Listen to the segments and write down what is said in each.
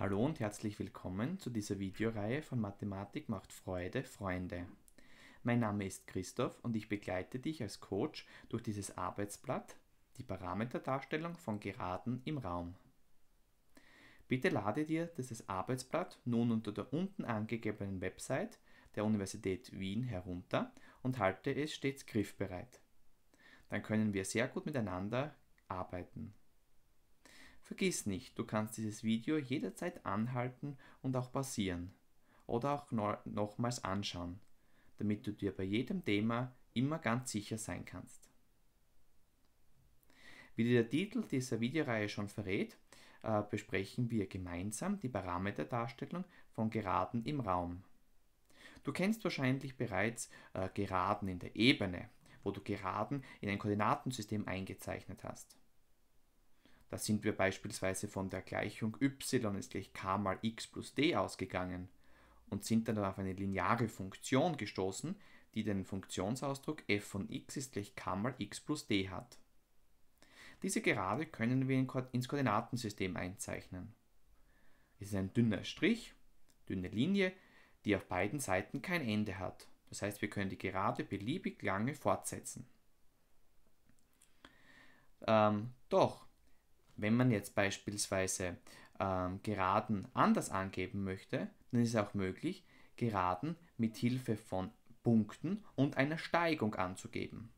Hallo und herzlich willkommen zu dieser Videoreihe von Mathematik macht Freude, Freunde. Mein Name ist Christoph und ich begleite dich als Coach durch dieses Arbeitsblatt, die Parameterdarstellung von Geraden im Raum. Bitte lade dir dieses Arbeitsblatt nun unter der unten angegebenen Website der Universität Wien herunter und halte es stets griffbereit. Dann können wir sehr gut miteinander arbeiten. Vergiss nicht, du kannst dieses Video jederzeit anhalten und auch pausieren oder auch no nochmals anschauen, damit du dir bei jedem Thema immer ganz sicher sein kannst. Wie der Titel dieser Videoreihe schon verrät, äh, besprechen wir gemeinsam die Parameterdarstellung von Geraden im Raum. Du kennst wahrscheinlich bereits äh, Geraden in der Ebene, wo du Geraden in ein Koordinatensystem eingezeichnet hast. Da sind wir beispielsweise von der Gleichung y ist gleich k mal x plus d ausgegangen und sind dann auf eine lineare Funktion gestoßen, die den Funktionsausdruck f von x ist gleich k mal x plus d hat. Diese Gerade können wir ins Koordinatensystem einzeichnen. Es ist ein dünner Strich, dünne Linie, die auf beiden Seiten kein Ende hat. Das heißt, wir können die Gerade beliebig lange fortsetzen. Ähm, doch, wenn man jetzt beispielsweise ähm, Geraden anders angeben möchte, dann ist es auch möglich, Geraden mit Hilfe von Punkten und einer Steigung anzugeben.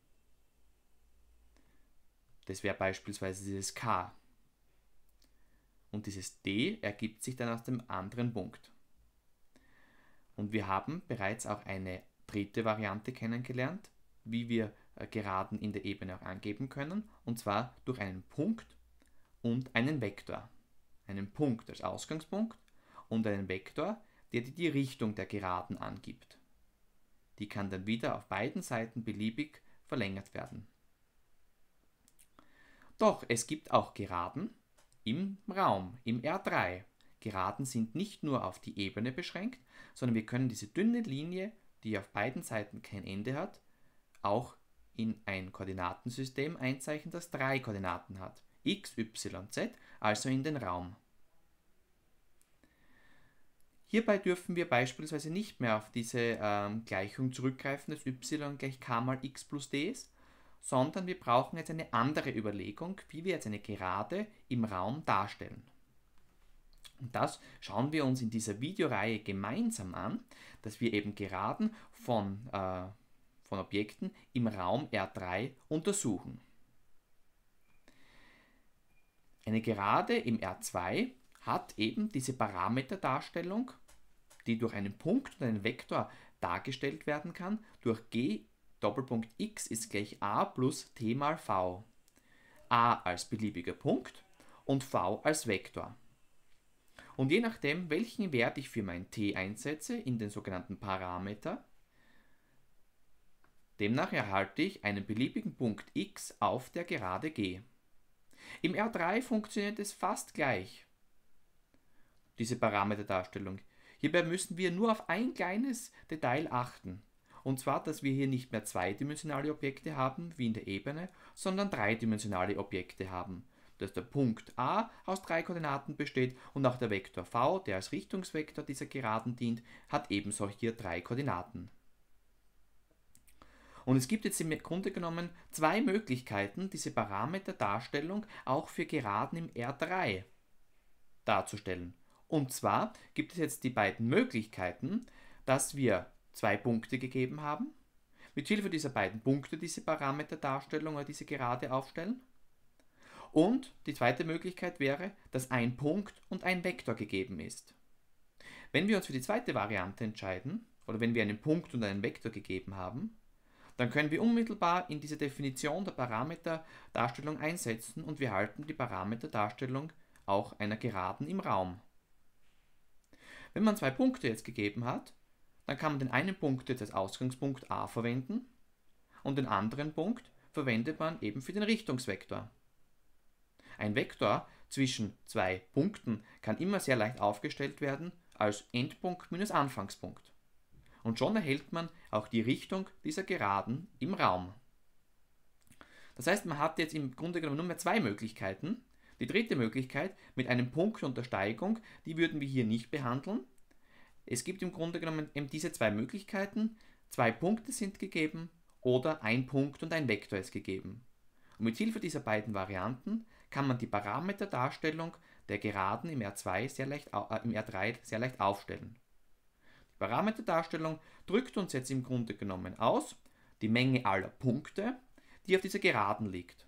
Das wäre beispielsweise dieses K. Und dieses D ergibt sich dann aus dem anderen Punkt. Und wir haben bereits auch eine dritte Variante kennengelernt, wie wir äh, Geraden in der Ebene auch angeben können, und zwar durch einen Punkt und einen Vektor. Einen Punkt als Ausgangspunkt und einen Vektor, der dir die Richtung der Geraden angibt. Die kann dann wieder auf beiden Seiten beliebig verlängert werden. Doch es gibt auch Geraden im Raum, im R3. Geraden sind nicht nur auf die Ebene beschränkt, sondern wir können diese dünne Linie, die auf beiden Seiten kein Ende hat, auch in ein Koordinatensystem einzeichnen, das drei Koordinaten hat. XYZ, also in den Raum. Hierbei dürfen wir beispielsweise nicht mehr auf diese ähm, Gleichung zurückgreifen, dass y gleich k mal x plus d ist, sondern wir brauchen jetzt eine andere Überlegung, wie wir jetzt eine Gerade im Raum darstellen. Und das schauen wir uns in dieser Videoreihe gemeinsam an, dass wir eben Geraden von, äh, von Objekten im Raum R3 untersuchen. Eine Gerade im R2 hat eben diese Parameterdarstellung, die durch einen Punkt und einen Vektor dargestellt werden kann, durch g Doppelpunkt x ist gleich a plus t mal v. a als beliebiger Punkt und v als Vektor. Und je nachdem, welchen Wert ich für mein t einsetze in den sogenannten Parameter, demnach erhalte ich einen beliebigen Punkt x auf der Gerade g. Im R3 funktioniert es fast gleich, diese Parameterdarstellung. Hierbei müssen wir nur auf ein kleines Detail achten. Und zwar, dass wir hier nicht mehr zweidimensionale Objekte haben, wie in der Ebene, sondern dreidimensionale Objekte haben. Dass der Punkt A aus drei Koordinaten besteht und auch der Vektor V, der als Richtungsvektor dieser Geraden dient, hat ebenso hier drei Koordinaten. Und es gibt jetzt im Grunde genommen zwei Möglichkeiten, diese Parameterdarstellung auch für Geraden im R3 darzustellen. Und zwar gibt es jetzt die beiden Möglichkeiten, dass wir zwei Punkte gegeben haben, mit Hilfe dieser beiden Punkte diese Parameterdarstellung oder diese Gerade aufstellen. Und die zweite Möglichkeit wäre, dass ein Punkt und ein Vektor gegeben ist. Wenn wir uns für die zweite Variante entscheiden, oder wenn wir einen Punkt und einen Vektor gegeben haben, dann können wir unmittelbar in diese Definition der Parameterdarstellung einsetzen und wir halten die Parameterdarstellung auch einer Geraden im Raum. Wenn man zwei Punkte jetzt gegeben hat, dann kann man den einen Punkt jetzt als Ausgangspunkt a verwenden und den anderen Punkt verwendet man eben für den Richtungsvektor. Ein Vektor zwischen zwei Punkten kann immer sehr leicht aufgestellt werden als Endpunkt minus Anfangspunkt und schon erhält man auch die Richtung dieser Geraden im Raum. Das heißt, man hat jetzt im Grunde genommen nur mehr zwei Möglichkeiten. Die dritte Möglichkeit mit einem Punkt und der Steigung, die würden wir hier nicht behandeln. Es gibt im Grunde genommen eben diese zwei Möglichkeiten. Zwei Punkte sind gegeben oder ein Punkt und ein Vektor ist gegeben. Und mit Hilfe dieser beiden Varianten kann man die Parameterdarstellung der Geraden im R2 sehr leicht, äh, im R3 sehr leicht aufstellen. Parameter Darstellung drückt uns jetzt im Grunde genommen aus die Menge aller Punkte, die auf dieser Geraden liegt.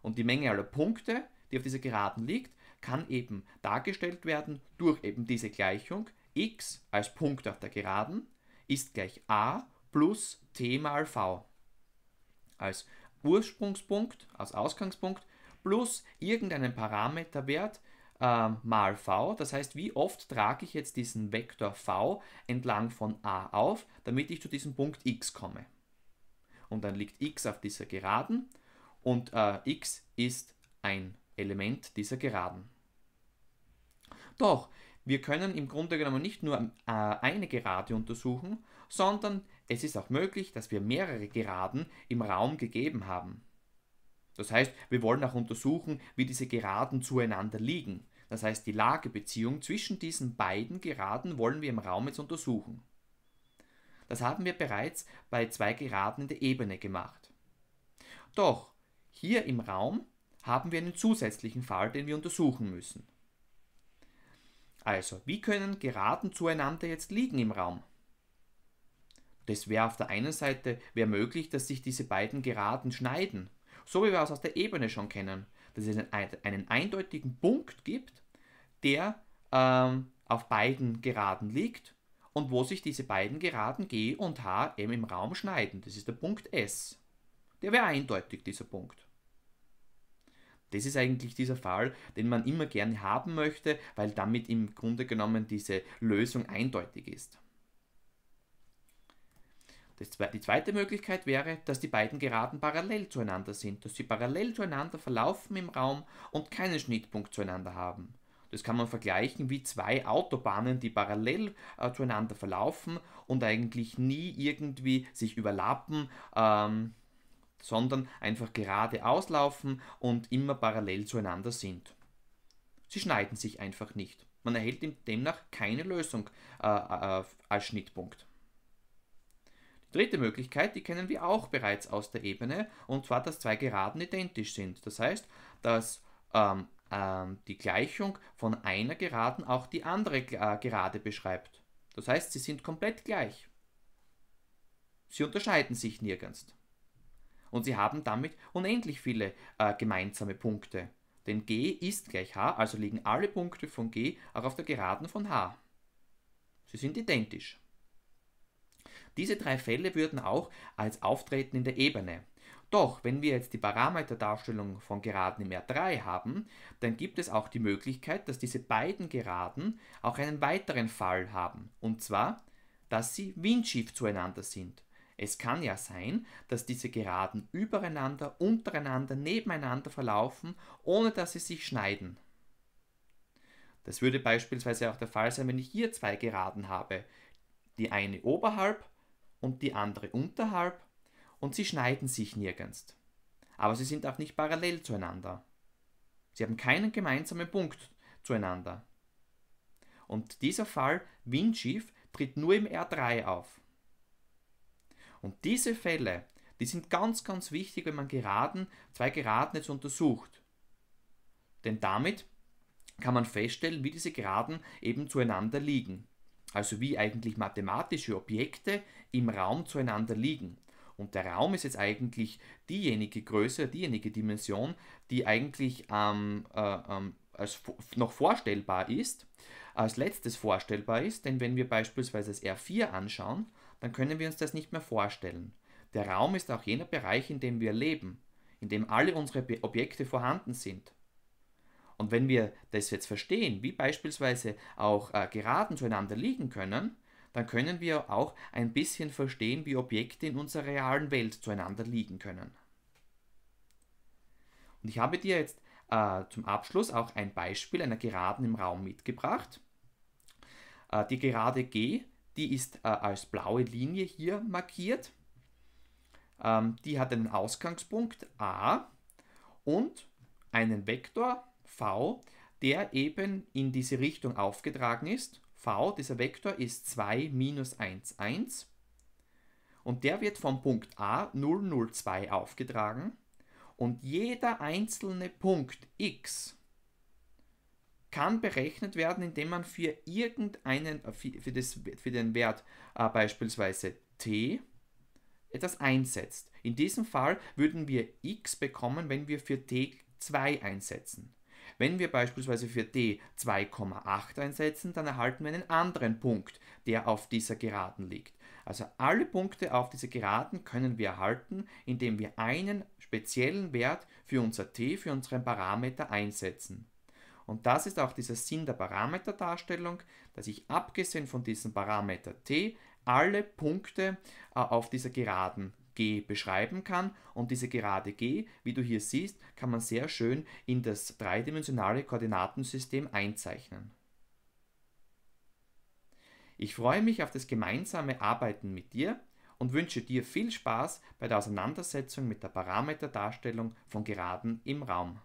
Und die Menge aller Punkte, die auf dieser Geraden liegt, kann eben dargestellt werden durch eben diese Gleichung x als Punkt auf der Geraden ist gleich a plus t mal v als Ursprungspunkt, als Ausgangspunkt plus irgendeinen Parameterwert, ähm, mal v. Das heißt, wie oft trage ich jetzt diesen Vektor v entlang von a auf, damit ich zu diesem Punkt x komme. Und dann liegt x auf dieser Geraden und äh, x ist ein Element dieser Geraden. Doch, wir können im Grunde genommen nicht nur äh, eine Gerade untersuchen, sondern es ist auch möglich, dass wir mehrere Geraden im Raum gegeben haben. Das heißt, wir wollen auch untersuchen, wie diese Geraden zueinander liegen. Das heißt, die Lagebeziehung zwischen diesen beiden Geraden wollen wir im Raum jetzt untersuchen. Das haben wir bereits bei zwei Geraden in der Ebene gemacht. Doch hier im Raum haben wir einen zusätzlichen Fall, den wir untersuchen müssen. Also, wie können Geraden zueinander jetzt liegen im Raum? Das wäre auf der einen Seite möglich, dass sich diese beiden Geraden schneiden, so wie wir es aus der Ebene schon kennen, dass es einen eindeutigen Punkt gibt, der ähm, auf beiden Geraden liegt und wo sich diese beiden Geraden G und H eben im Raum schneiden. Das ist der Punkt S. Der wäre eindeutig, dieser Punkt. Das ist eigentlich dieser Fall, den man immer gerne haben möchte, weil damit im Grunde genommen diese Lösung eindeutig ist. Zwe die zweite Möglichkeit wäre, dass die beiden Geraden parallel zueinander sind, dass sie parallel zueinander verlaufen im Raum und keinen Schnittpunkt zueinander haben. Das kann man vergleichen wie zwei Autobahnen, die parallel äh, zueinander verlaufen und eigentlich nie irgendwie sich überlappen, ähm, sondern einfach geradeaus laufen und immer parallel zueinander sind. Sie schneiden sich einfach nicht. Man erhält demnach keine Lösung äh, äh, als Schnittpunkt. Dritte Möglichkeit, die kennen wir auch bereits aus der Ebene, und zwar, dass zwei Geraden identisch sind. Das heißt, dass ähm, ähm, die Gleichung von einer Geraden auch die andere äh, Gerade beschreibt. Das heißt, sie sind komplett gleich. Sie unterscheiden sich nirgends. Und sie haben damit unendlich viele äh, gemeinsame Punkte. Denn g ist gleich h, also liegen alle Punkte von g auch auf der Geraden von h. Sie sind identisch. Diese drei Fälle würden auch als Auftreten in der Ebene doch, wenn wir jetzt die Parameterdarstellung von Geraden im R3 haben, dann gibt es auch die Möglichkeit, dass diese beiden Geraden auch einen weiteren Fall haben. Und zwar, dass sie windschief zueinander sind. Es kann ja sein, dass diese Geraden übereinander, untereinander, nebeneinander verlaufen, ohne dass sie sich schneiden. Das würde beispielsweise auch der Fall sein, wenn ich hier zwei Geraden habe. Die eine oberhalb und die andere unterhalb und sie schneiden sich nirgends. Aber sie sind auch nicht parallel zueinander. Sie haben keinen gemeinsamen Punkt zueinander. Und dieser Fall Windschief tritt nur im R3 auf. Und diese Fälle, die sind ganz, ganz wichtig, wenn man Geraden, zwei Geraden jetzt untersucht. Denn damit kann man feststellen, wie diese Geraden eben zueinander liegen also wie eigentlich mathematische Objekte im Raum zueinander liegen. Und der Raum ist jetzt eigentlich diejenige Größe, diejenige Dimension, die eigentlich ähm, äh, ähm, als noch vorstellbar ist, als letztes vorstellbar ist, denn wenn wir beispielsweise das R4 anschauen, dann können wir uns das nicht mehr vorstellen. Der Raum ist auch jener Bereich, in dem wir leben, in dem alle unsere Objekte vorhanden sind. Und wenn wir das jetzt verstehen, wie beispielsweise auch äh, Geraden zueinander liegen können, dann können wir auch ein bisschen verstehen, wie Objekte in unserer realen Welt zueinander liegen können. Und ich habe dir jetzt äh, zum Abschluss auch ein Beispiel einer Geraden im Raum mitgebracht. Äh, die Gerade G, die ist äh, als blaue Linie hier markiert. Ähm, die hat einen Ausgangspunkt a und einen Vektor v, der eben in diese Richtung aufgetragen ist. v, dieser Vektor, ist 2 minus 1, 1. Und der wird vom Punkt A 0, 0, 2 aufgetragen. Und jeder einzelne Punkt x kann berechnet werden, indem man für irgendeinen, für, das, für den Wert äh, beispielsweise t etwas einsetzt. In diesem Fall würden wir x bekommen, wenn wir für t 2 einsetzen. Wenn wir beispielsweise für d 2,8 einsetzen, dann erhalten wir einen anderen Punkt, der auf dieser Geraden liegt. Also alle Punkte auf dieser Geraden können wir erhalten, indem wir einen speziellen Wert für unser t, für unseren Parameter einsetzen. Und das ist auch dieser Sinn der Parameterdarstellung, dass ich abgesehen von diesem Parameter t alle Punkte äh, auf dieser Geraden G beschreiben kann. Und diese Gerade G, wie du hier siehst, kann man sehr schön in das dreidimensionale Koordinatensystem einzeichnen. Ich freue mich auf das gemeinsame Arbeiten mit dir und wünsche dir viel Spaß bei der Auseinandersetzung mit der Parameterdarstellung von Geraden im Raum.